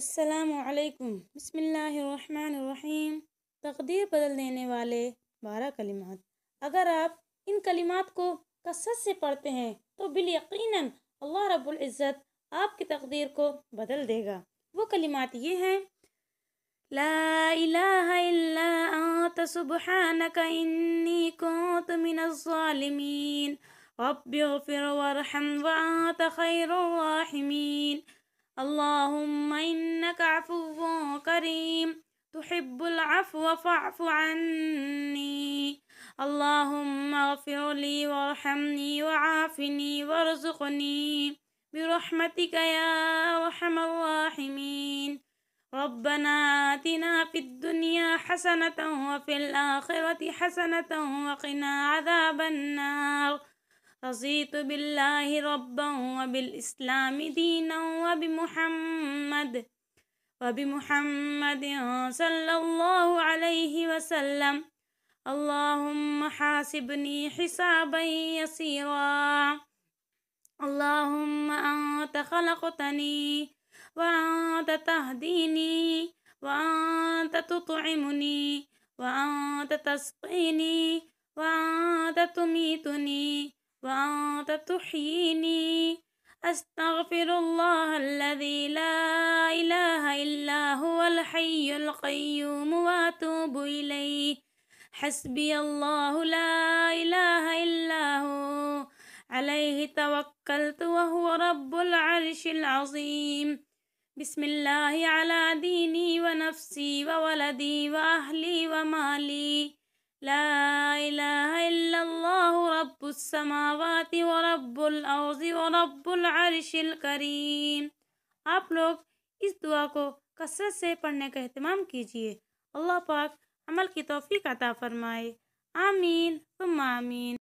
السلام علیکم بسم اللہ الرحمن الرحیم تقدیر بدل دینے والے بارہ کلمات اگر آپ ان کلمات کو کثرت سے پڑھتے ہیں تو بالیقیناً اللہ رب العزت آپ کی تقدیر کو بدل دے گا وہ کلمات یہ ہیں لا الہ الا انت سبحانک انی کنت من الظالمین رب اغفر وانت خیر الراحمین اللہم تحب العفو فاعف عني اللهم اغفر لي وارحمني وعافني وارزقني برحمتك يا أرحم الراحمين ربنا آتنا في الدنيا حسنة وفي الآخرة حسنة وقنا عذاب النار رضيت بالله ربا وبالإسلام دينا وبمحمد وبمحمد صلى الله عليه وسلم اللهم حاسبني حسابا يسيرا اللهم أنت خلقتني وأنت تهديني وأنت تطعمني وأنت تسقيني وأنت تميتني وأنت تحييني أستغفر الله الذي لا الحي القيوم واتوب اليه حسبي الله لا اله الا هو عليه توكلت وهو رب العرش العظيم بسم الله على ديني ونفسي وولدي واهلي ومالي لا اله الا الله رب السماوات ورب الارض ورب العرش الكريم أبلغ लोग इस दुआ कसरत से पढ़ने का अहतमाम कीजिए अल्लाह पाक अमल की तोफ़ी का ताफरमाए आमीन तुम आमीन